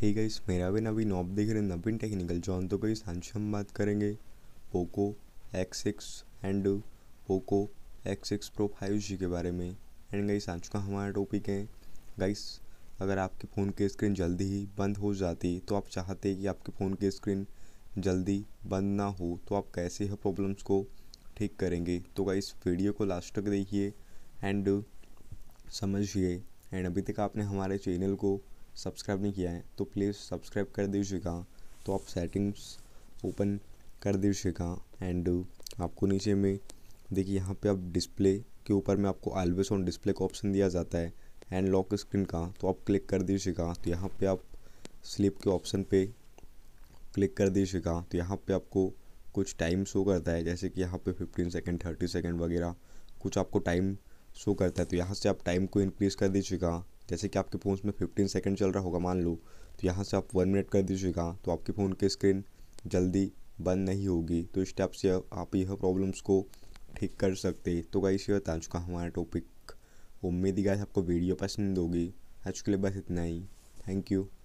hey guys मेरा भी नवीन op देख रहे हैं नवीन टेक्निकल जॉन तो गाइस आज हम बात करेंगे Poco X six and Poco X6 six pro five G के बारे में एंड गाइस आज का हमारा टॉपिक है गाइस अगर आपके फ़ोन की स्क्रीन जल्दी ही बंद हो जाती तो आप चाहते कि आपके फ़ोन की स्क्रीन जल्दी बंद ना हो तो आप कैसे है प्रॉब्लम्स को ठीक करेंगे तो गाइस वीडियो को लास्ट तक देखिए एंड समझिए एंड अभी तक आपने हमारे चैनल को सब्सक्राइब नहीं किया है तो प्लीज़ सब्सक्राइब कर दीजिएगा तो आप सेटिंग्स ओपन कर दीजिएगा एंड आपको नीचे में देखिए यहाँ पे आप डिस्प्ले के ऊपर में आपको ऑलवेज ऑन डिस्प्ले का ऑप्शन दिया जाता है एंड लॉक स्क्रीन का तो आप क्लिक कर दीजिएगा तो यहाँ पे आप स्लिप के ऑप्शन पे क्लिक कर दीजिएगा तो यहाँ पे आपको कुछ टाइम शो करता है जैसे कि यहाँ पे 15 सेकंड 30 सेकंड वगैरह कुछ आपको टाइम शो करता है तो यहाँ से आप टाइम को इनक्रीज़ कर दीजिएगा जैसे कि आपके फ़ोन में फिफ्टीन सेकेंड चल रहा होगा मान लो तो यहाँ से आप वन मिनट कर दीजिएगा तो आपके फ़ोन की स्क्रीन जल्दी बंद नहीं होगी तो इस टाइप से आप यह प्रॉब्लम्स को ठीक कर सकते तो गाइस ये बता चुका हमारा टॉपिक उम्मीद ही गाइस आपको वीडियो पसंद होगी आज के लिए बस इतना ही थैंक यू